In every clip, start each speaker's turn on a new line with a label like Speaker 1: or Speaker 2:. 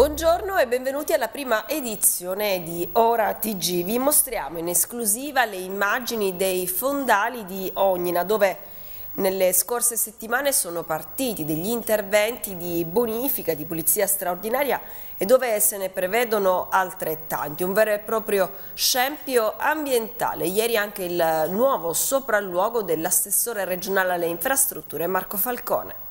Speaker 1: Buongiorno e benvenuti alla prima edizione di Ora TG. Vi mostriamo in esclusiva le immagini dei fondali di Ognina dove nelle scorse settimane sono partiti degli interventi di bonifica, di pulizia straordinaria e dove se ne prevedono altrettanti, un vero e proprio scempio ambientale. Ieri anche il nuovo sopralluogo dell'assessore regionale alle infrastrutture Marco Falcone.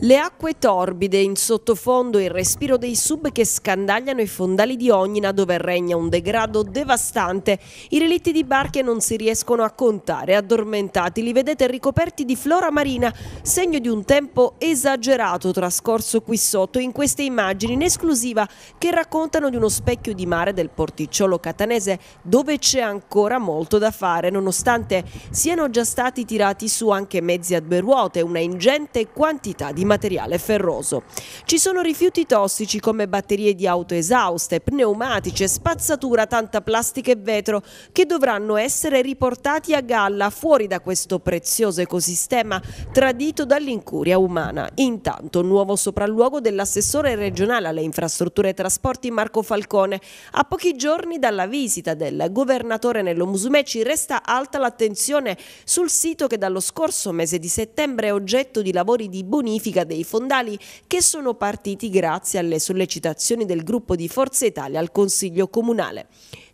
Speaker 1: Le acque torbide, in sottofondo e il respiro dei sub che scandagliano i fondali di Ognina dove regna un degrado devastante. I relitti di barche non si riescono a contare, addormentati, li vedete ricoperti di flora marina, segno di un tempo esagerato trascorso qui sotto in queste immagini in esclusiva che raccontano di uno specchio di mare del porticciolo catanese dove c'è ancora molto da fare, nonostante siano già stati tirati su anche mezzi a due ruote, una ingente quantità di di materiale ferroso. Ci sono rifiuti tossici come batterie di auto esauste, pneumatiche, spazzatura, tanta plastica e vetro che dovranno essere riportati a galla fuori da questo prezioso ecosistema tradito dall'incuria umana. Intanto nuovo sopralluogo dell'assessore regionale alle infrastrutture e trasporti Marco Falcone. A pochi giorni dalla visita del governatore nello Musumeci resta alta l'attenzione sul sito che dallo scorso mese di settembre è oggetto di lavori di bonifica bonifica dei fondali che sono partiti grazie alle sollecitazioni del gruppo di Forza Italia al Consiglio Comunale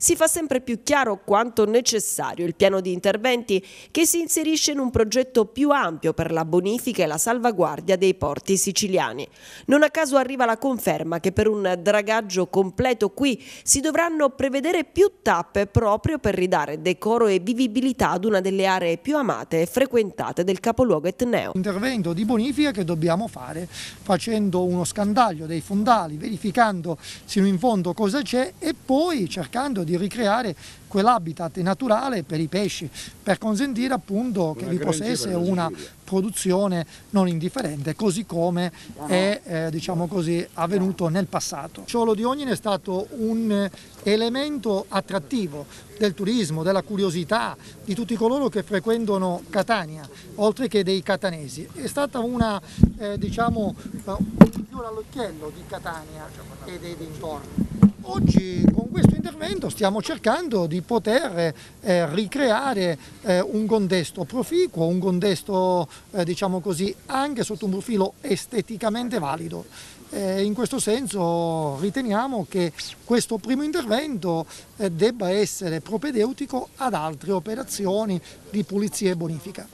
Speaker 1: si fa sempre più chiaro quanto necessario il piano di interventi che si inserisce in un progetto più ampio per la bonifica e la salvaguardia dei porti siciliani. Non a caso arriva la conferma che per un dragaggio completo qui si dovranno prevedere più tappe proprio per ridare decoro e vivibilità ad una delle aree più amate e frequentate
Speaker 2: del capoluogo etneo. Intervento di bonifica che dobbiamo fare facendo uno scandaglio dei fondali, verificando sino in fondo cosa c'è e poi cercando di di ricreare quell'habitat naturale per i pesci, per consentire appunto che una vi potesse una produzione non indifferente, così come è eh, diciamo così, avvenuto nel passato. Ciolo di Ognin è stato un eh, elemento attrattivo del turismo, della curiosità di tutti coloro che frequentano Catania, oltre che dei catanesi. È stata una, eh, diciamo, eh, un fiore all'occhiello di Catania e dei dintorni. Oggi con questo intervento stiamo cercando di poter eh, ricreare eh, un contesto proficuo, un contesto eh, diciamo così anche sotto un profilo esteticamente valido. Eh, in questo senso riteniamo che questo primo intervento eh, debba essere propedeutico ad altre operazioni di pulizia e bonifica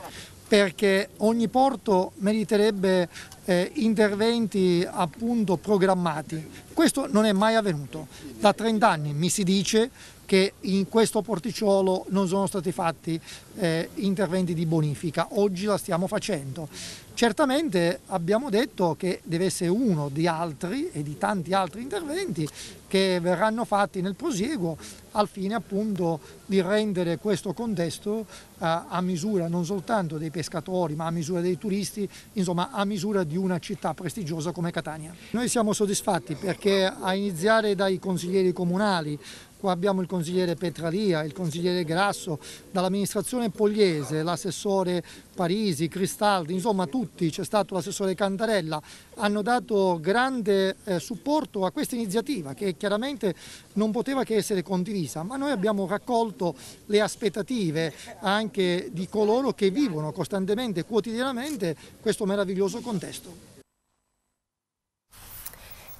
Speaker 2: perché ogni porto meriterebbe eh, interventi appunto programmati. Questo non è mai avvenuto. Da 30 anni mi si dice che in questo porticciolo non sono stati fatti eh, interventi di bonifica, oggi la stiamo facendo. Certamente abbiamo detto che deve essere uno di altri e di tanti altri interventi che verranno fatti nel prosieguo al fine appunto di rendere questo contesto eh, a misura non soltanto dei pescatori ma a misura dei turisti, insomma a misura di una città prestigiosa come Catania. Noi siamo soddisfatti perché a iniziare dai consiglieri comunali, Qua abbiamo il consigliere Petralia, il consigliere Grasso, dall'amministrazione Pogliese, l'assessore Parisi, Cristaldi, insomma tutti, c'è stato l'assessore Cantarella, hanno dato grande eh, supporto a questa iniziativa che chiaramente non poteva che essere condivisa, ma noi abbiamo raccolto le aspettative anche di coloro che vivono costantemente, quotidianamente questo meraviglioso contesto.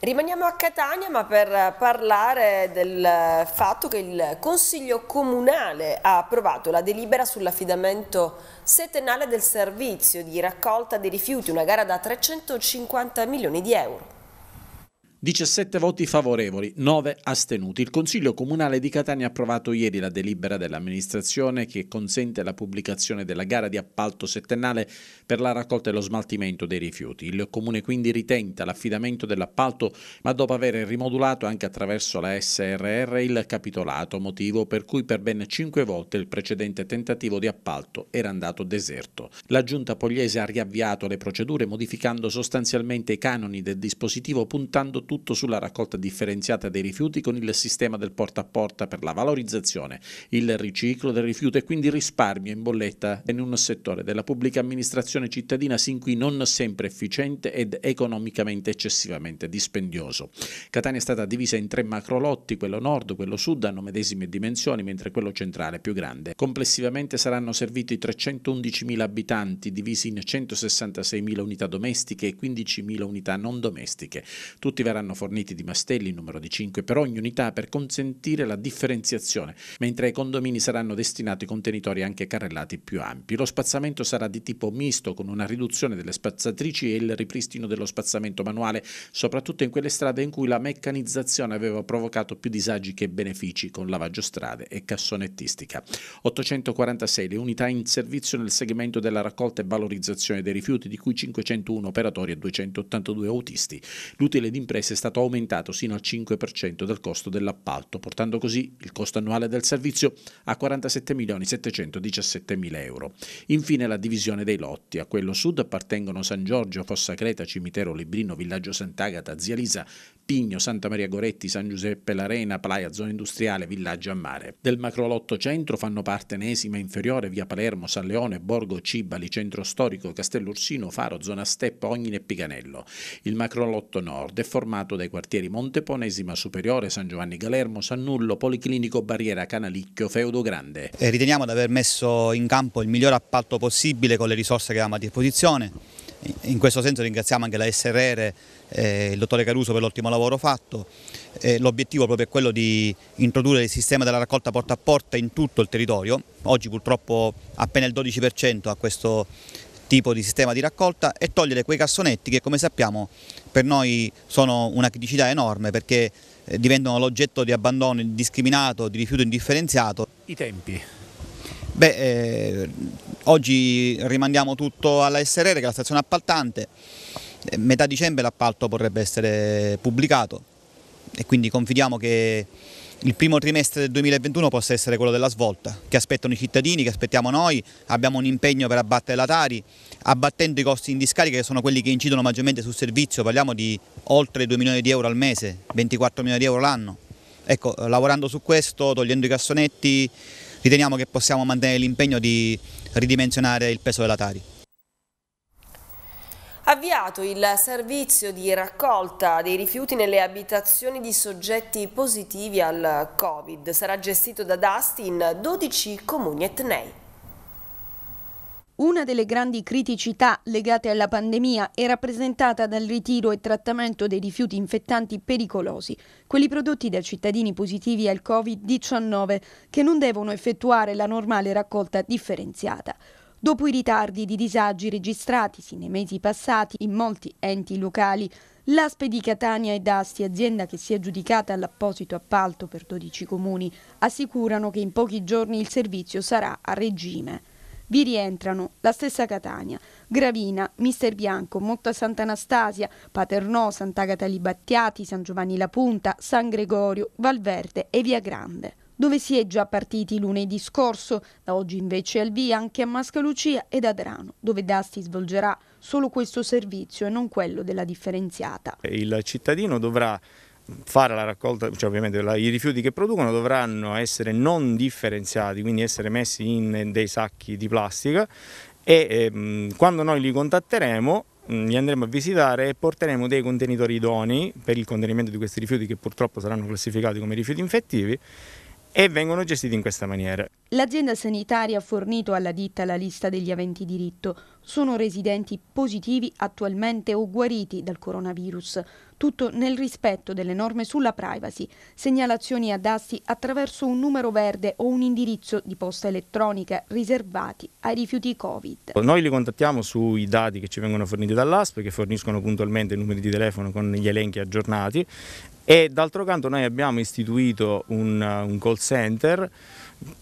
Speaker 1: Rimaniamo a Catania ma per parlare del fatto che il Consiglio Comunale ha approvato la delibera sull'affidamento settennale del servizio di raccolta dei rifiuti, una gara da 350 milioni di euro.
Speaker 3: 17 voti favorevoli, 9 astenuti. Il Consiglio Comunale di Catania ha approvato ieri la delibera dell'amministrazione che consente la pubblicazione della gara di appalto settennale per la raccolta e lo smaltimento dei rifiuti. Il Comune quindi ritenta l'affidamento dell'appalto ma dopo aver rimodulato anche attraverso la SRR il capitolato, motivo per cui per ben 5 volte il precedente tentativo di appalto era andato deserto. La Giunta Pogliese ha riavviato le procedure modificando sostanzialmente i canoni del dispositivo puntando soprattutto sulla raccolta differenziata dei rifiuti con il sistema del porta a porta per la valorizzazione, il riciclo del rifiuto e quindi risparmio in bolletta in un settore della pubblica amministrazione cittadina sin qui non sempre efficiente ed economicamente eccessivamente dispendioso. Catania è stata divisa in tre macrolotti, quello nord, quello sud hanno medesime dimensioni, mentre quello centrale è più grande. Complessivamente saranno serviti 311.000 abitanti divisi in 166.000 unità domestiche e 15.000 unità non domestiche. Tutti verranno saranno forniti di mastelli in numero di 5 per ogni unità per consentire la differenziazione, mentre ai condomini saranno destinati contenitori anche carrellati più ampi. Lo spazzamento sarà di tipo misto con una riduzione delle spazzatrici e il ripristino dello spazzamento manuale, soprattutto in quelle strade in cui la meccanizzazione aveva provocato più disagi che benefici con lavaggio strade e cassonettistica. 846 le unità in servizio nel segmento della raccolta e valorizzazione dei rifiuti, di cui 501 operatori e 282 autisti. L'utile d'impresa è stato aumentato sino al 5% del costo dell'appalto, portando così il costo annuale del servizio a 47.717.000 euro. Infine la divisione dei lotti. A quello sud appartengono San Giorgio, Fossa Creta, Cimitero Librino, Villaggio Sant'Agata, Zia Lisa, Pigno, Santa Maria Goretti, San Giuseppe l'Arena, Playa, Zona Industriale, Villaggio a Mare. Del Macrolotto Centro fanno parte Enesima Inferiore, Via Palermo, San Leone, Borgo, Cibali, Centro Storico, Ursino, Faro, Zona Steppa, Ognine e Piganello. Il Macrolotto Nord è formato dai quartieri Monteponesima Superiore, San Giovanni Galermo, Sannullo, Policlinico Barriera, Canalicchio, Feudo Grande.
Speaker 4: E riteniamo di aver messo in campo il miglior appalto possibile con le risorse che avevamo a disposizione in questo senso ringraziamo anche la SRR e eh, il dottore Caruso per l'ottimo lavoro fatto. Eh, l'obiettivo proprio è quello di introdurre il sistema della raccolta porta a porta in tutto il territorio. Oggi purtroppo appena il 12% ha questo tipo di sistema di raccolta e togliere quei cassonetti che come sappiamo per noi sono una criticità enorme perché eh, diventano l'oggetto di abbandono indiscriminato, di rifiuto indifferenziato. I tempi, Beh, eh, oggi rimandiamo tutto alla SRR che è la stazione appaltante, eh, metà dicembre l'appalto potrebbe essere pubblicato e quindi confidiamo che il primo trimestre del 2021 possa essere quello della svolta, che aspettano i cittadini, che aspettiamo noi, abbiamo un impegno per abbattere la Tari, abbattendo i costi in discarica che sono quelli che incidono maggiormente sul servizio, parliamo di oltre 2 milioni di euro al mese, 24 milioni di euro l'anno. Ecco, lavorando su questo, togliendo i cassonetti, riteniamo che possiamo mantenere l'impegno di ridimensionare il peso della Tari.
Speaker 1: Avviato il servizio di raccolta dei rifiuti nelle abitazioni di soggetti positivi al Covid. Sarà gestito da Dasti in 12 comuni etnei.
Speaker 5: Una delle grandi criticità legate alla pandemia è rappresentata dal ritiro e trattamento dei rifiuti infettanti pericolosi, quelli prodotti da cittadini positivi al Covid-19 che non devono effettuare la normale raccolta differenziata. Dopo i ritardi di disagi registratisi nei mesi passati in molti enti locali, L'ASPE di Catania e Dasti, azienda che si è aggiudicata all'apposito appalto per 12 comuni, assicurano che in pochi giorni il servizio sarà a regime. Vi rientrano la stessa Catania, Gravina, Mister Bianco, Motta Sant'Anastasia, Paternò, Sant'Agata Libattiati, San Giovanni La Punta, San Gregorio, Valverde e Via Grande dove si è già partiti lunedì scorso, da oggi invece al via anche a Mascalucia ed Adrano, dove Dasti svolgerà solo questo servizio e non quello della differenziata.
Speaker 6: Il cittadino dovrà fare la raccolta, cioè ovviamente la, i rifiuti che producono dovranno essere non differenziati, quindi essere messi in dei sacchi di plastica e ehm, quando noi li contatteremo mm, li andremo a visitare e porteremo dei contenitori idonei per il contenimento di questi rifiuti che purtroppo saranno classificati come rifiuti infettivi e vengono gestiti in questa maniera.
Speaker 5: L'azienda sanitaria ha fornito alla ditta la lista degli aventi diritto. Sono residenti positivi attualmente o guariti dal coronavirus, tutto nel rispetto delle norme sulla privacy, segnalazioni ad asti attraverso un numero verde o un indirizzo di posta elettronica riservati ai rifiuti Covid.
Speaker 6: Noi li contattiamo sui dati che ci vengono forniti dall'ASP, che forniscono puntualmente i numeri di telefono con gli elenchi aggiornati e d'altro canto noi abbiamo istituito un, un call center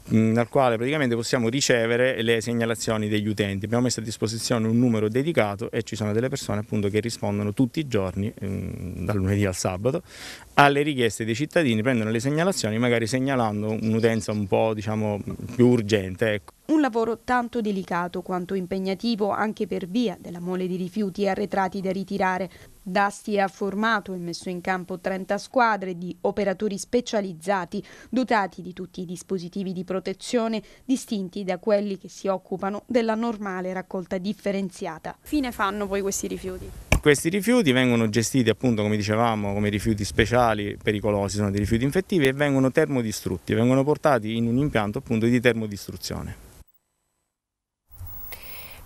Speaker 6: nel mm, quale praticamente possiamo ricevere le segnalazioni degli utenti. Abbiamo messo a disposizione un numero dedicato e ci sono delle persone appunto che rispondono tutti i giorni, mm, dal lunedì al sabato, alle richieste dei cittadini, prendono le segnalazioni magari segnalando un'utenza un po' diciamo più urgente. Ecco.
Speaker 5: Un lavoro tanto delicato quanto impegnativo anche per via della mole di rifiuti arretrati da ritirare. Dasti ha formato e messo in campo 30 squadre di operatori specializzati, dotati di tutti i dispositivi di protezione distinti da quelli che si occupano della normale raccolta differenziata. Fine fanno poi questi rifiuti?
Speaker 6: Questi rifiuti vengono gestiti appunto come dicevamo come rifiuti speciali pericolosi, sono dei rifiuti infettivi e vengono termodistrutti, vengono portati in un impianto appunto di termodistruzione.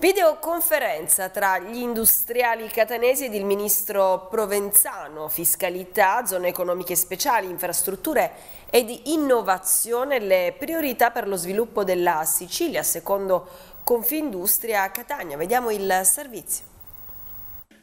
Speaker 1: Videoconferenza tra gli industriali catanesi ed il ministro Provenzano, fiscalità, zone economiche speciali, infrastrutture ed innovazione, le priorità per lo sviluppo della Sicilia, secondo Confindustria Catania. Vediamo il servizio.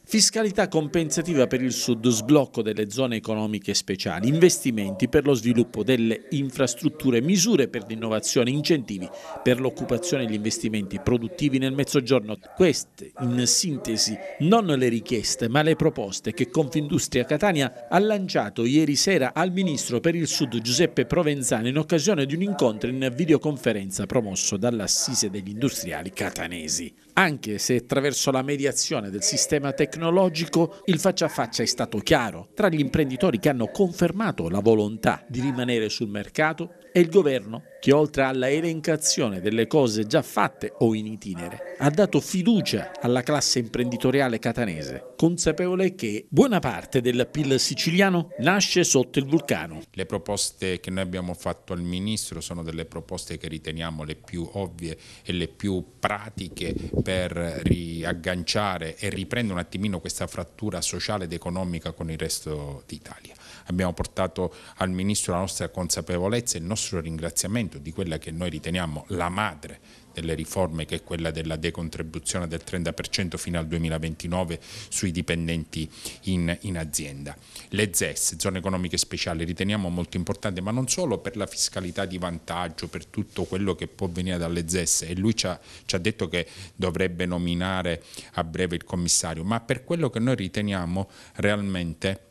Speaker 3: Fiscalità compensativa per il sud, sblocco delle zone economiche speciali, investimenti per lo sviluppo delle infrastrutture, misure per l'innovazione, incentivi per l'occupazione e gli investimenti produttivi nel mezzogiorno. Queste, in sintesi, non le richieste ma le proposte che Confindustria Catania ha lanciato ieri sera al Ministro per il Sud Giuseppe Provenzano in occasione di un incontro in videoconferenza promosso dall'Assise degli Industriali Catanesi anche se attraverso la mediazione del sistema tecnologico il faccia a faccia è stato chiaro tra gli imprenditori che hanno confermato la volontà di rimanere sul mercato è il governo che, oltre alla elencazione delle cose già fatte o in itinere, ha dato fiducia alla classe imprenditoriale catanese, consapevole che buona parte del PIL siciliano nasce sotto il vulcano. Le proposte che noi abbiamo fatto al Ministro sono
Speaker 7: delle proposte che riteniamo le più ovvie e le più pratiche per riagganciare e riprendere un attimino questa frattura sociale ed economica con il resto d'Italia abbiamo portato al Ministro la nostra consapevolezza e il nostro ringraziamento di quella che noi riteniamo la madre delle riforme che è quella della decontribuzione del 30% fino al 2029 sui dipendenti in, in, azienda. Le ZES, zone economiche speciali, riteniamo molto importante ma non solo per la fiscalità di vantaggio, per tutto quello che può venire dalle ZES e lui ci ha, ci ha detto che dovrebbe nominare a breve il commissario, ma per quello che noi riteniamo realmente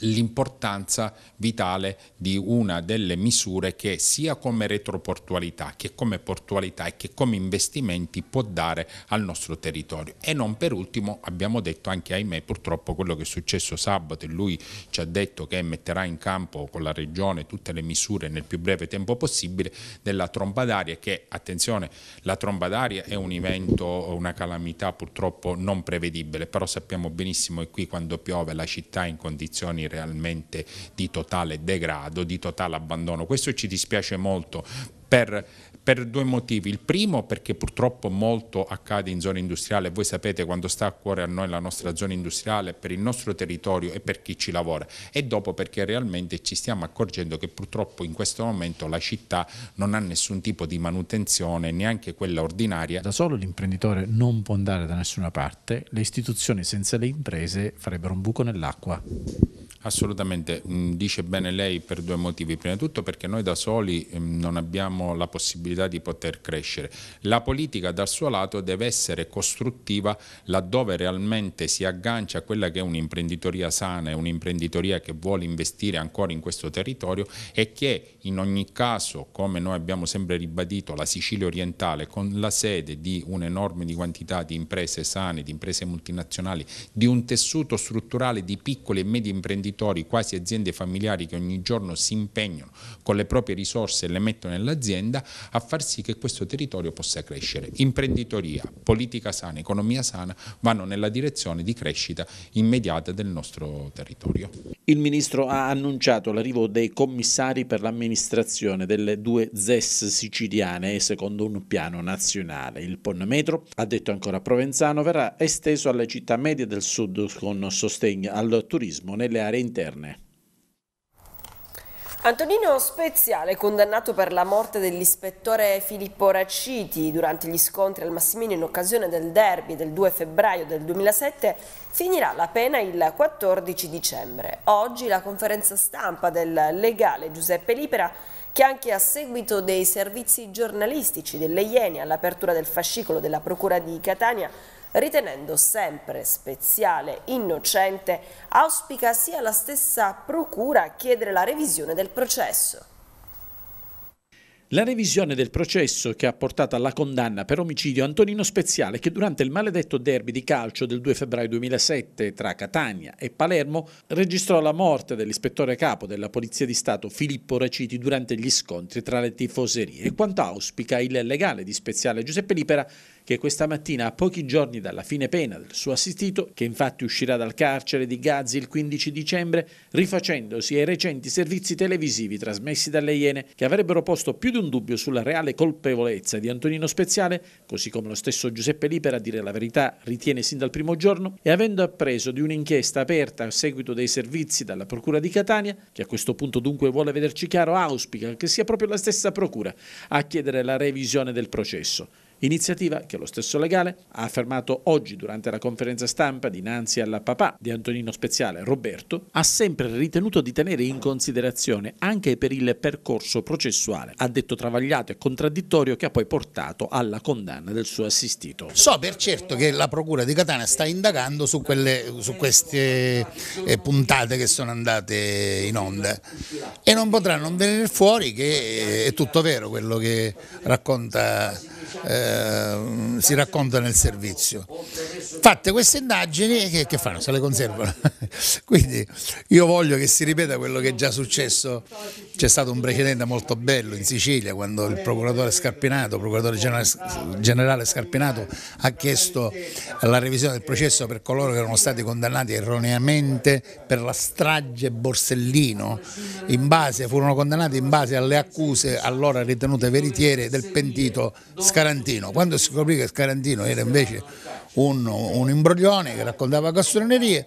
Speaker 7: l'importanza vitale di una delle misure che sia come retroportualità che come portualità e che come investimenti può dare al nostro territorio e non per ultimo abbiamo detto anche ahimè purtroppo quello che è successo sabato e lui ci ha detto che metterà in campo con la regione tutte le misure nel più breve tempo possibile della tromba d'aria che attenzione la tromba d'aria è un evento una calamità purtroppo non prevedibile però sappiamo benissimo che qui quando piove la città è in condizioni condizioni realmente di totale degrado, di totale abbandono. Questo ci dispiace molto per per due motivi. Il primo perché purtroppo molto accade in zona industriale, voi sapete quando sta a cuore a noi la nostra zona industriale, per il nostro territorio e per chi ci lavora e dopo perché realmente ci stiamo accorgendo che purtroppo in questo momento la città non ha nessun tipo di manutenzione, neanche quella ordinaria. Da solo l'imprenditore non
Speaker 3: può andare da nessuna parte, le istituzioni senza le imprese farebbero un buco nell'acqua.
Speaker 7: Assolutamente, mm, dice bene lei per due motivi. Prima di tutto perché noi da soli mm, non abbiamo la possibilità di poter crescere. La politica dal suo lato deve essere costruttiva laddove realmente si aggancia a quella che è un'imprenditoria sana, e un'imprenditoria che vuole investire ancora in questo territorio e che in ogni caso, come noi abbiamo sempre ribadito, la Sicilia orientale con la sede di un'enorme quantità di imprese sane, di imprese multinazionali, di un tessuto strutturale di piccole e medie imprenditori imprenditori, quasi aziende familiari che ogni giorno si impegnano con le proprie risorse e le mettono nell'azienda a far sì che questo territorio possa crescere. Imprenditoria, politica sana, economia sana vanno nella direzione di crescita immediata del nostro territorio.
Speaker 3: Il Ministro ha annunciato l'arrivo dei commissari per l'amministrazione delle due ZES siciliane secondo un piano nazionale. Il PON Metro, ha detto ancora Provenzano, verrà esteso alle città medie del sud con sostegno al turismo nelle aree interne.
Speaker 1: Antonino Speziale, condannato per la morte dell'ispettore Filippo Raciti durante gli scontri al Massimino in occasione del derby del 2 febbraio del 2007, finirà la pena il 14 dicembre. Oggi la conferenza stampa del legale Giuseppe Lipera che anche a seguito dei servizi giornalistici delle Iene all'apertura del fascicolo della Procura di Catania ritenendo sempre Speziale innocente, auspica sia la stessa Procura a chiedere la revisione del processo.
Speaker 3: La revisione del processo che ha portato alla condanna per omicidio Antonino Speziale che durante il maledetto derby di calcio del 2 febbraio 2007 tra Catania e Palermo registrò la morte dell'ispettore capo della Polizia di Stato Filippo Raciti durante gli scontri tra le tifoserie, e quanto auspica il legale di Speziale Giuseppe Lipera che questa mattina, a pochi giorni dalla fine pena del suo assistito, che infatti uscirà dal carcere di Gazi il 15 dicembre, rifacendosi ai recenti servizi televisivi trasmessi dalle Iene, che avrebbero posto più di un dubbio sulla reale colpevolezza di Antonino Speziale, così come lo stesso Giuseppe Lipera, a dire la verità, ritiene sin dal primo giorno, e avendo appreso di un'inchiesta aperta a seguito dei servizi dalla Procura di Catania, che a questo punto dunque vuole vederci chiaro, auspica che sia proprio la stessa Procura a chiedere la revisione del processo. Iniziativa che lo stesso legale ha affermato oggi durante la conferenza stampa dinanzi alla papà di Antonino Speziale, Roberto, ha sempre ritenuto di tenere in considerazione anche per il percorso processuale, ha detto travagliato e contraddittorio che ha poi portato alla condanna del suo assistito.
Speaker 8: So per certo che la Procura di Catania sta indagando su, quelle, su queste eh, puntate che sono andate in onda e non potrà non venire fuori che eh, è tutto vero quello che racconta Ehm, si racconta nel servizio. Fatte queste indagini, che, che fanno? Se le conservano. Quindi io voglio che si ripeta quello che è già successo, c'è stato un precedente molto bello in Sicilia quando il procuratore Scarpinato, procuratore generale Scarpinato, ha chiesto la revisione del processo per coloro che erano stati condannati erroneamente per la strage Borsellino, in base, furono condannati in base alle accuse allora ritenute veritiere del pentito Scarpinato. Scarantino. Quando si scoprì che Scarantino era invece un, un imbroglione che raccontava castronerie,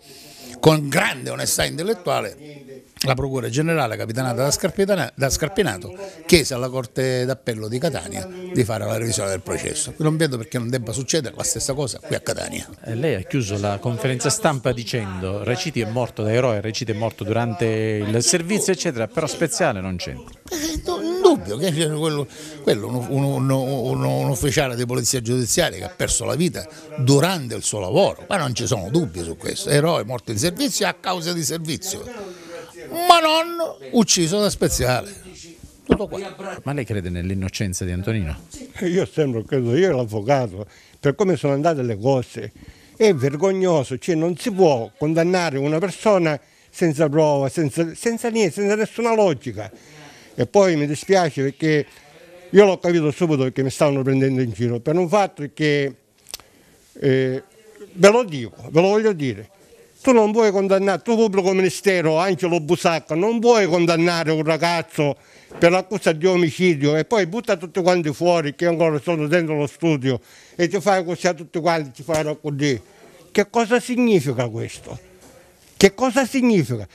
Speaker 8: con grande onestà intellettuale la Procura Generale, capitanata da, da Scarpinato, chiese alla Corte d'Appello di Catania di fare la revisione del processo. Non vedo perché non debba succedere la stessa cosa qui a Catania. Eh, lei ha chiuso la conferenza stampa dicendo Reciti è morto da eroe, Reciti è morto durante il servizio, eccetera, però Speziale non c'entra. Eh, dubbio che quello, quello un, un, un, un, ufficiale di polizia giudiziaria che ha perso la vita durante il suo lavoro, ma non ci sono dubbi su questo, eroe morto in servizio a causa di servizio, ma non ucciso da speziale. Tutto qua. Ma lei crede nell'innocenza di Antonino?
Speaker 9: Eh, io sempre credo, io l'avvocato, per come sono andate le cose, è vergognoso, cioè non si può condannare una persona senza prova, senza, senza niente, senza nessuna logica. E poi mi dispiace perché io l'ho capito subito che mi stavano prendendo in giro per un fatto che, eh, ve lo dico, ve lo voglio dire, tu non vuoi condannare, tu pubblico ministero Angelo Busacca, non vuoi condannare un ragazzo per l'accusa di omicidio e poi butta tutti quanti fuori che ancora sono dentro lo studio e ti fai così a tutti quanti, ti fai raccogli. Che cosa significa questo? Che cosa significa?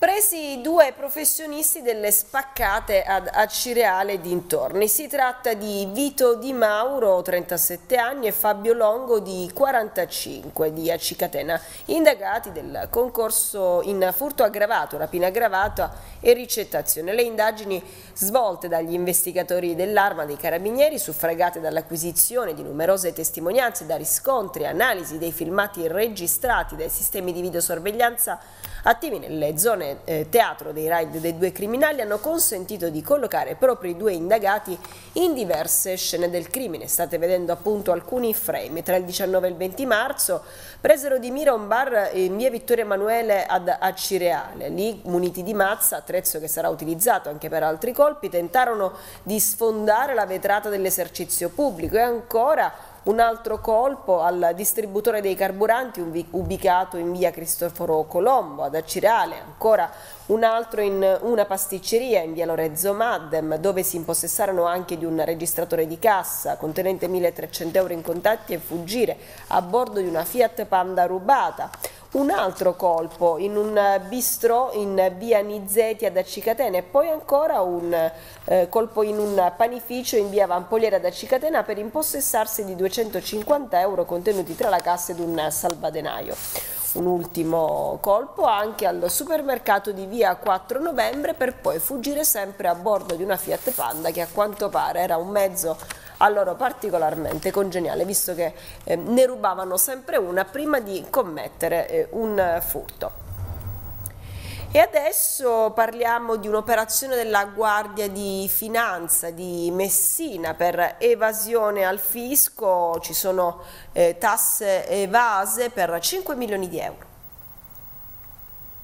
Speaker 1: Presi due professionisti delle spaccate ad Acireale e dintorni. Si tratta di Vito Di Mauro, 37 anni, e Fabio Longo, di 45, di Acicatena, indagati del concorso in furto aggravato, rapina aggravata e ricettazione. Le indagini svolte dagli investigatori dell'arma dei carabinieri, suffragate dall'acquisizione di numerose testimonianze, da riscontri e analisi dei filmati registrati dai sistemi di videosorveglianza, attivi nelle zone eh, teatro dei raid dei due criminali hanno consentito di collocare proprio i due indagati in diverse scene del crimine. State vedendo appunto alcuni frame. Tra il 19 e il 20 marzo presero di mira un bar eh, in via Vittorio Emanuele ad Acireale. Lì, muniti di mazza, attrezzo che sarà utilizzato anche per altri colpi, tentarono di sfondare la vetrata dell'esercizio pubblico e ancora un altro colpo al distributore dei carburanti ubicato in via Cristoforo Colombo ad Acirale, ancora un altro in una pasticceria in via Lorenzo Maddem dove si impossessarono anche di un registratore di cassa contenente 1300 euro in contatti e fuggire a bordo di una Fiat Panda rubata un altro colpo in un bistro in via Nizzeti ad Accicatena e poi ancora un eh, colpo in un panificio in via Vampoliera ad Accicatena per impossessarsi di 250 euro contenuti tra la cassa ed un salvadenaio. Un ultimo colpo anche al supermercato di via 4 novembre per poi fuggire sempre a bordo di una Fiat Panda che a quanto pare era un mezzo a loro particolarmente congeniale, visto che eh, ne rubavano sempre una prima di commettere eh, un furto. E adesso parliamo di un'operazione della Guardia di Finanza di Messina per evasione al fisco, ci sono eh, tasse evase per 5 milioni di euro.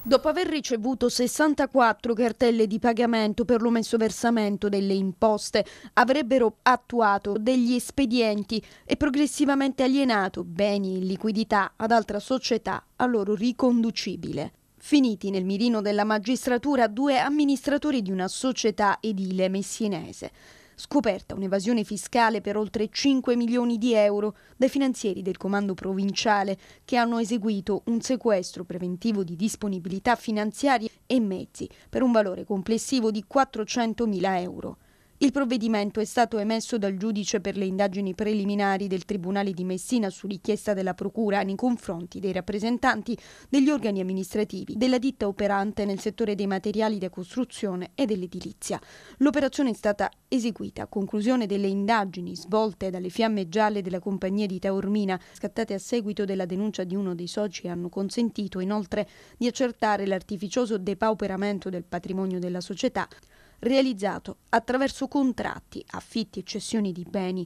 Speaker 5: Dopo aver ricevuto 64 cartelle di pagamento per l'omesso versamento delle imposte, avrebbero attuato degli espedienti e progressivamente alienato beni e liquidità ad altra società a loro riconducibile. Finiti nel mirino della magistratura due amministratori di una società edile messinese scoperta un'evasione fiscale per oltre 5 milioni di euro dai finanzieri del comando provinciale che hanno eseguito un sequestro preventivo di disponibilità finanziarie e mezzi per un valore complessivo di 400 mila euro. Il provvedimento è stato emesso dal giudice per le indagini preliminari del Tribunale di Messina su richiesta della Procura nei confronti dei rappresentanti degli organi amministrativi della ditta operante nel settore dei materiali da costruzione e dell'edilizia. L'operazione è stata eseguita a conclusione delle indagini svolte dalle fiamme gialle della compagnia di Taormina, scattate a seguito della denuncia di uno dei soci, hanno consentito inoltre di accertare l'artificioso depauperamento del patrimonio della società realizzato attraverso contratti, affitti e cessioni di beni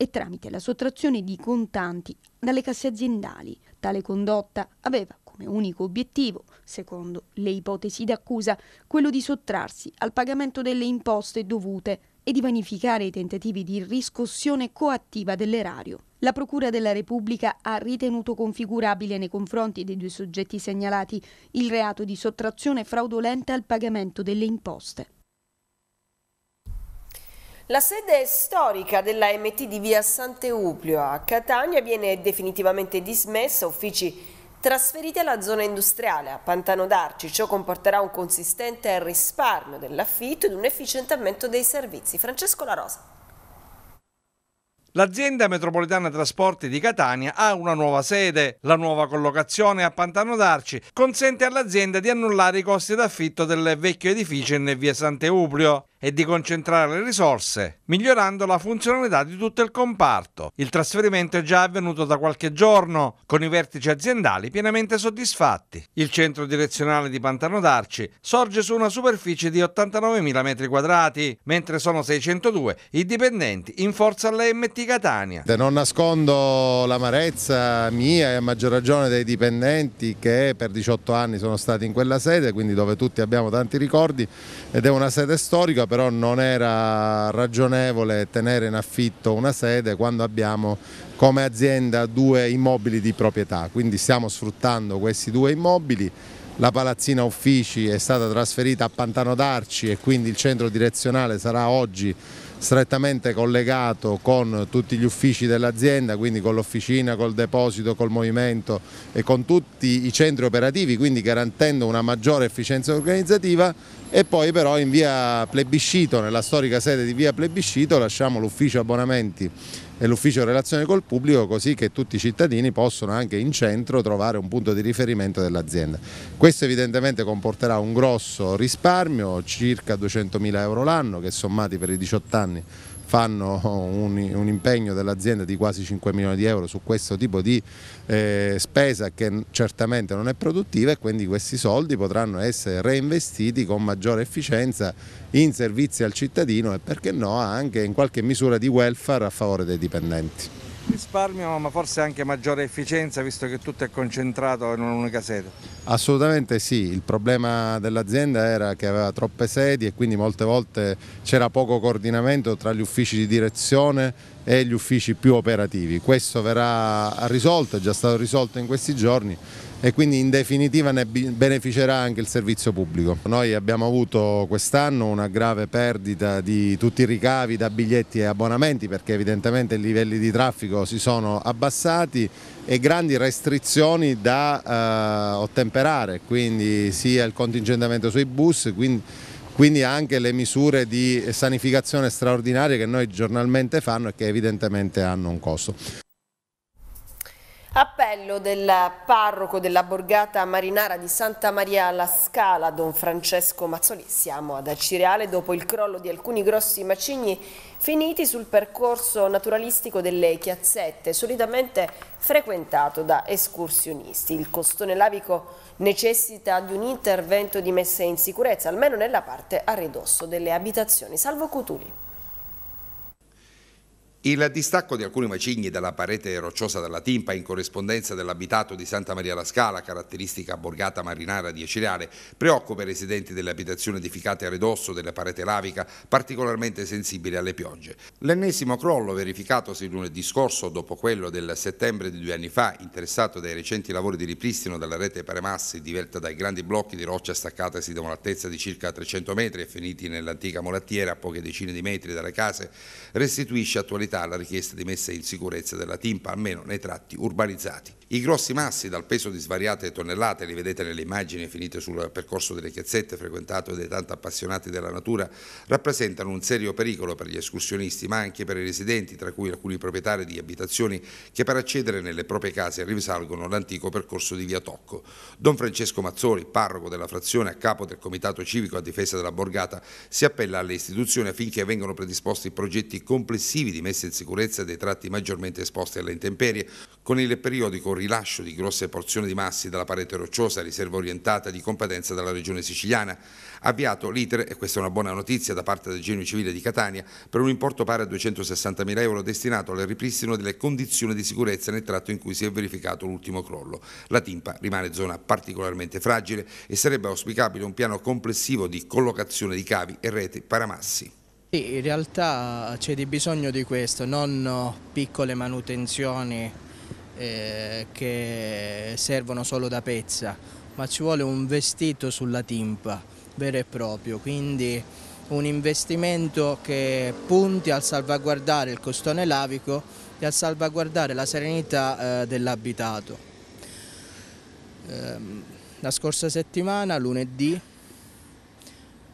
Speaker 5: e tramite la sottrazione di contanti dalle casse aziendali. Tale condotta aveva come unico obiettivo, secondo le ipotesi d'accusa, quello di sottrarsi al pagamento delle imposte dovute e di vanificare i tentativi di riscossione coattiva dell'erario. La Procura della Repubblica ha ritenuto configurabile nei confronti dei due soggetti segnalati il reato di sottrazione fraudolenta al pagamento delle imposte.
Speaker 1: La sede storica della MT di via Sant'Euplio a Catania viene definitivamente dismessa, uffici trasferiti alla zona industriale a Pantano d'Arci. Ciò comporterà un consistente risparmio dell'affitto ed un efficientamento dei servizi. Francesco La Rosa.
Speaker 4: L'azienda
Speaker 10: metropolitana trasporti di Catania ha una nuova sede. La nuova collocazione a Pantano d'Arci consente all'azienda di annullare i costi d'affitto del vecchio edificio in via Sant'Euplio e di concentrare le risorse, migliorando la funzionalità di tutto il comparto. Il trasferimento è già avvenuto da qualche giorno, con i vertici aziendali pienamente soddisfatti. Il centro direzionale di Pantano d'Arci sorge su una superficie di 89.000 m2, mentre sono 602 i dipendenti in forza all'AMT Catania.
Speaker 9: Non nascondo l'amarezza mia e a maggior ragione dei dipendenti che per 18 anni sono stati in quella sede, quindi dove tutti abbiamo tanti ricordi ed è una sede storica però non era ragionevole tenere in affitto una sede quando abbiamo come azienda due immobili di proprietà, quindi stiamo sfruttando questi due immobili, la palazzina uffici è stata trasferita a Pantano d'Arci e quindi il centro direzionale sarà oggi strettamente collegato con tutti gli uffici dell'azienda, quindi con l'officina, col deposito, col movimento e con tutti i centri operativi, quindi garantendo una maggiore efficienza organizzativa e poi però in via Plebiscito, nella storica sede di via Plebiscito, lasciamo l'ufficio abbonamenti e l'ufficio relazione col pubblico così che tutti i cittadini possono anche in centro trovare un punto di riferimento dell'azienda. Questo evidentemente comporterà un grosso risparmio, circa 200.000 euro l'anno che sommati per i 18 anni fanno un, un impegno dell'azienda di quasi 5 milioni di euro su questo tipo di eh, spesa che certamente non è produttiva e quindi questi soldi potranno essere reinvestiti con maggiore efficienza in servizi al cittadino e perché no anche in qualche misura di welfare a favore dei dipendenti
Speaker 10: risparmio ma forse anche maggiore efficienza visto che tutto è concentrato in un'unica sede.
Speaker 9: Assolutamente sì, il problema dell'azienda era che aveva troppe sedi e quindi molte volte c'era poco coordinamento tra gli uffici di direzione e gli uffici più operativi. Questo verrà risolto, è già stato risolto in questi giorni e quindi in definitiva ne beneficerà anche il servizio pubblico. Noi abbiamo avuto quest'anno una grave perdita di tutti i ricavi da biglietti e abbonamenti perché evidentemente i livelli di traffico si sono abbassati e grandi restrizioni da eh, ottemperare, quindi sia il contingentamento sui bus, quindi quindi anche le misure di sanificazione straordinarie che noi giornalmente fanno e che evidentemente hanno un costo.
Speaker 1: Appello del parroco della borgata marinara di Santa Maria alla Scala, don Francesco Mazzoli. Siamo ad Acireale dopo il crollo di alcuni grossi macigni finiti sul percorso naturalistico delle Chiazzette, solitamente frequentato da escursionisti. Il costone lavico necessita di un intervento di messa in sicurezza, almeno nella parte a ridosso delle abitazioni. Salvo Cutuli.
Speaker 10: Il distacco di alcuni macigni dalla parete rocciosa della Timpa in corrispondenza dell'abitato di Santa Maria la Scala, caratteristica borgata marinara di Eciliare, preoccupa i residenti delle abitazioni edificate a ridosso della parete lavica, particolarmente sensibili alle piogge. L'ennesimo crollo verificatosi lunedì scorso, dopo quello del settembre di due anni fa, interessato dai recenti lavori di ripristino della rete Paremassi, diverta dai grandi blocchi di roccia staccatasi da un'altezza di circa 300 metri e finiti nell'antica molattiera a poche decine di metri dalle case, restituisce attualità priorità alla richiesta di messa in sicurezza della timpa, almeno nei tratti urbanizzati. I grossi massi dal peso di svariate tonnellate, li vedete nelle immagini finite sul percorso delle chiazzette frequentato dai tanti appassionati della natura, rappresentano un serio pericolo per gli escursionisti ma anche per i residenti, tra cui alcuni proprietari di abitazioni che per accedere nelle proprie case risalgono l'antico percorso di via Tocco. Don Francesco Mazzoli, parroco della frazione a capo del Comitato Civico a difesa della Borgata, si appella alle istituzioni affinché vengano predisposti progetti complessivi di messa messa in sicurezza dei tratti maggiormente esposti alle intemperie, con il periodico rilascio di grosse porzioni di massi dalla parete rocciosa, riserva orientata di competenza della regione siciliana. Avviato l'ITER, e questa è una buona notizia da parte del Genio Civile di Catania, per un importo pari a 260.000 euro destinato al ripristino delle condizioni di sicurezza nel tratto in cui si è verificato l'ultimo crollo. La Timpa rimane zona particolarmente fragile e sarebbe auspicabile un piano complessivo di collocazione di cavi e reti paramassi.
Speaker 11: Sì, in realtà c'è di bisogno di questo, non piccole manutenzioni eh, che servono solo da pezza, ma ci vuole un vestito sulla timpa vero e proprio, quindi un investimento che punti al salvaguardare il costone lavico e al salvaguardare la serenità eh, dell'abitato. Eh, la scorsa settimana, lunedì,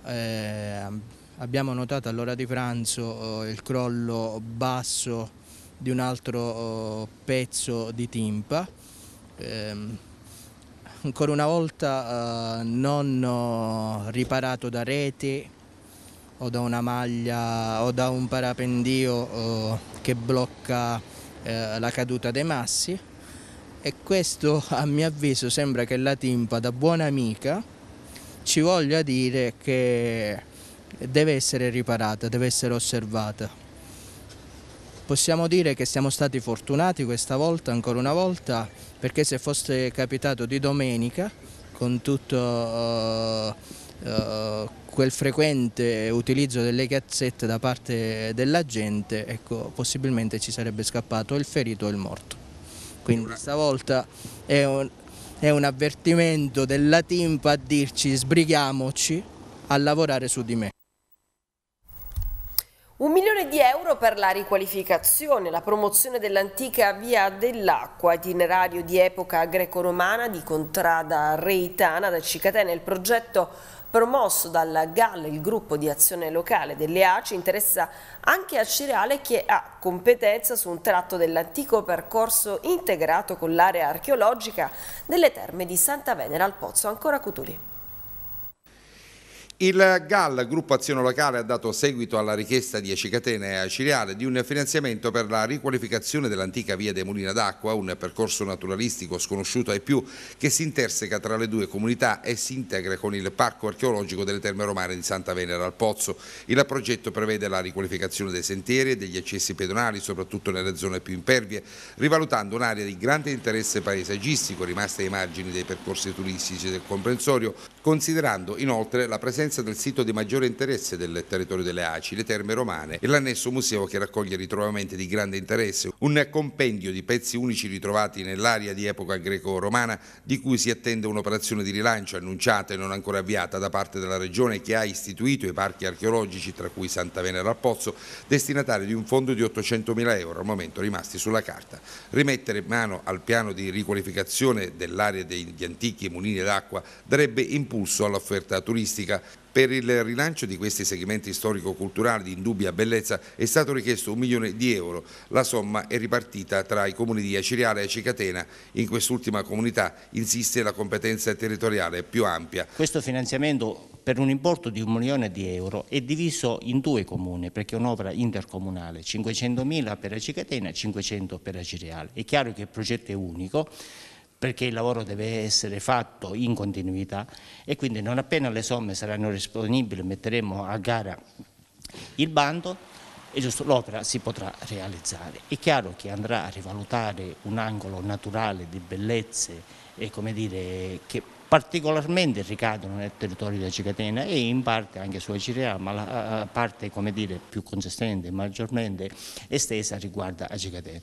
Speaker 11: eh, Abbiamo notato all'ora di pranzo eh, il crollo basso di un altro eh, pezzo di timpa. Ehm, ancora una volta eh, non riparato da reti o da una maglia o da un parapendio che blocca la caduta dei massi e questo a mio avviso sembra che la timpa da buona amica ci voglia dire che deve essere riparata, deve essere osservata. Possiamo dire che siamo stati fortunati questa volta, ancora una volta, perché se fosse capitato di domenica, con tutto uh, uh, quel frequente utilizzo delle cazzette da parte della gente, ecco, possibilmente ci sarebbe scappato il ferito o il morto. Quindi stavolta è un, è un avvertimento della timpa a dirci sbrighiamoci a lavorare su di me.
Speaker 1: Un milione di euro per la riqualificazione, la promozione dell'antica via dell'acqua, itinerario di epoca greco-romana di contrada reitana da Cicatena, il progetto promosso dalla GAL, il gruppo di azione locale delle ACI, interessa anche a Cireale che ha competenza su un tratto dell'antico percorso integrato con l'area archeologica delle terme di Santa Venera al Pozzo, ancora Cutuli.
Speaker 10: Il GAL, Gruppo Azione Locale, ha dato seguito alla richiesta di Acicatene e Aciliale di un finanziamento per la riqualificazione dell'antica via dei Mulina d'Acqua, un percorso naturalistico sconosciuto ai più che si interseca tra le due comunità e si integra con il Parco Archeologico delle Terme Romane di Santa Venera al Pozzo. Il progetto prevede la riqualificazione dei sentieri e degli accessi pedonali, soprattutto nelle zone più impervie, rivalutando un'area di grande interesse paesaggistico rimasta ai margini dei percorsi turistici del comprensorio, considerando inoltre la presenza del sito di maggiore interesse del territorio delle ACI, le Terme Romane, e l'annesso museo che raccoglie ritrovamenti di grande interesse, un compendio di pezzi unici ritrovati nell'area di epoca greco-romana di cui si attende un'operazione di rilancio annunciata e non ancora avviata da parte della Regione che ha istituito i parchi archeologici, tra cui Santa Venera al Pozzo, destinatari di un fondo di 800.000 euro al momento rimasti sulla carta. Rimettere mano al piano di riqualificazione dell'area degli antichi mulini d'acqua darebbe impulso impulso all'offerta turistica. Per il rilancio di questi segmenti storico-culturali di indubbia bellezza è stato richiesto un milione di euro. La somma è ripartita tra i comuni di Aciriale e Cicatena. In quest'ultima comunità insiste la competenza territoriale più ampia. Questo finanziamento per un importo di un milione di euro è diviso
Speaker 12: in due comuni perché è un'opera intercomunale, 500.000 per Acicatena e 500 per Aciriale. È chiaro che il progetto è unico perché il lavoro deve essere fatto in continuità e quindi non appena le somme saranno disponibili metteremo a gara il bando e l'opera si potrà realizzare. È chiaro che andrà a rivalutare un angolo naturale di bellezze e come dire, che particolarmente ricadono nel territorio della Cicatena e in parte anche sulla Cirea, ma la parte come dire, più consistente, maggiormente estesa riguarda la Cicatena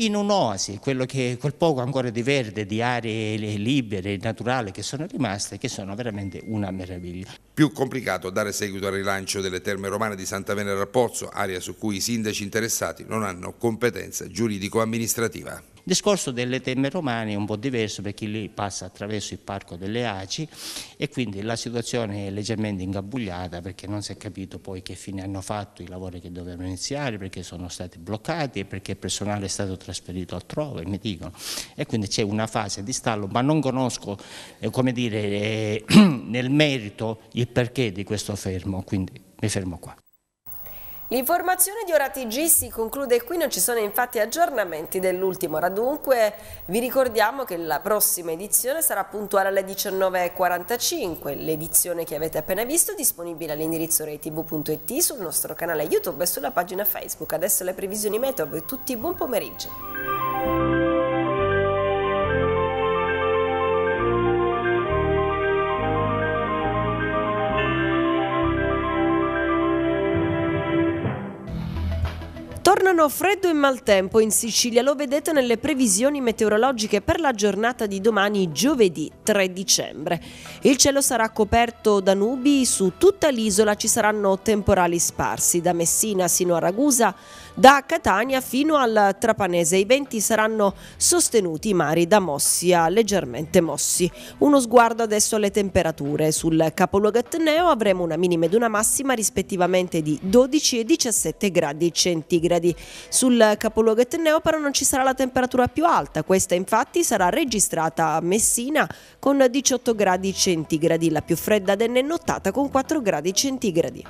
Speaker 12: in un'oasi, che, quel poco ancora di verde, di aree libere, naturali che sono rimaste, che sono veramente una meraviglia.
Speaker 10: Più complicato dare seguito al rilancio delle terme romane di Santa Venera al Pozzo, area su cui i sindaci interessati non hanno competenza giuridico-amministrativa. Il discorso delle temme romane è un po' diverso perché lì passa attraverso il parco
Speaker 12: delle Aci e quindi la situazione è leggermente ingabugliata perché non si è capito poi che fine hanno fatto i lavori che dovevano iniziare, perché sono stati bloccati e perché il personale è stato trasferito altrove, mi dicono. E quindi c'è una fase di stallo, ma non conosco eh, come dire, eh, nel merito il perché di questo fermo, quindi mi fermo
Speaker 1: qua. L'informazione di Ora si conclude qui, non ci sono infatti aggiornamenti dell'ultimo ora. Dunque Vi ricordiamo che la prossima edizione sarà puntuale alle 19.45, l'edizione che avete appena visto è disponibile all'indirizzo reitv.it sul nostro canale YouTube e sulla pagina Facebook. Adesso le previsioni meteo e tutti buon pomeriggio. Tornano freddo e maltempo in Sicilia, lo vedete nelle previsioni meteorologiche per la giornata di domani giovedì 3 dicembre. Il cielo sarà coperto da nubi, su tutta l'isola ci saranno temporali sparsi, da Messina sino a Ragusa, da Catania fino al Trapanese. I venti saranno sostenuti i mari da Mossia leggermente mossi. Uno sguardo adesso alle temperature. Sul capoluogo etneo avremo una minima ed una massima rispettivamente di 12 e 17 gradi centigradi. Sul capoluogo etneo però non ci sarà la temperatura più alta. Questa infatti sarà registrata a Messina con 18 gradi centigradi, la più fredda denne nottata con 4 gradi centigradi.